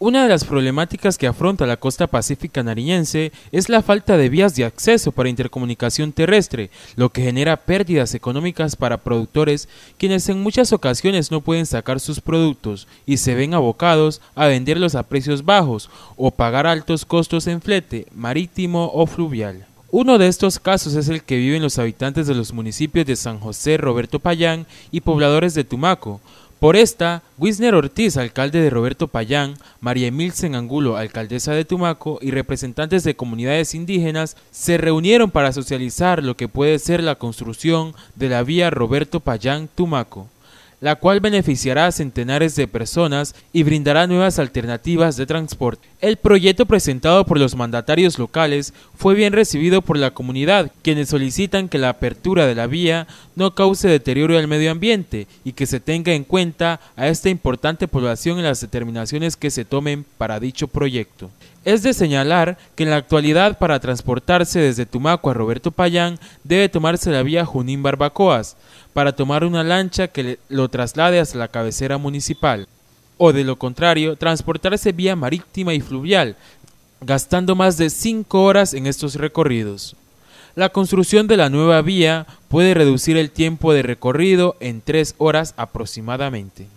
Una de las problemáticas que afronta la costa pacífica nariñense es la falta de vías de acceso para intercomunicación terrestre, lo que genera pérdidas económicas para productores quienes en muchas ocasiones no pueden sacar sus productos y se ven abocados a venderlos a precios bajos o pagar altos costos en flete marítimo o fluvial. Uno de estos casos es el que viven los habitantes de los municipios de San José Roberto Payán y pobladores de Tumaco, por esta, Wisner Ortiz, alcalde de Roberto Payán, María Emilsen Angulo, alcaldesa de Tumaco, y representantes de comunidades indígenas se reunieron para socializar lo que puede ser la construcción de la vía Roberto Payán-Tumaco la cual beneficiará a centenares de personas y brindará nuevas alternativas de transporte. El proyecto presentado por los mandatarios locales fue bien recibido por la comunidad, quienes solicitan que la apertura de la vía no cause deterioro al medio ambiente y que se tenga en cuenta a esta importante población en las determinaciones que se tomen para dicho proyecto. Es de señalar que en la actualidad para transportarse desde Tumaco a Roberto Payán debe tomarse la vía Junín Barbacoas para tomar una lancha que lo traslade hasta la cabecera municipal o de lo contrario transportarse vía marítima y fluvial gastando más de 5 horas en estos recorridos. La construcción de la nueva vía puede reducir el tiempo de recorrido en 3 horas aproximadamente.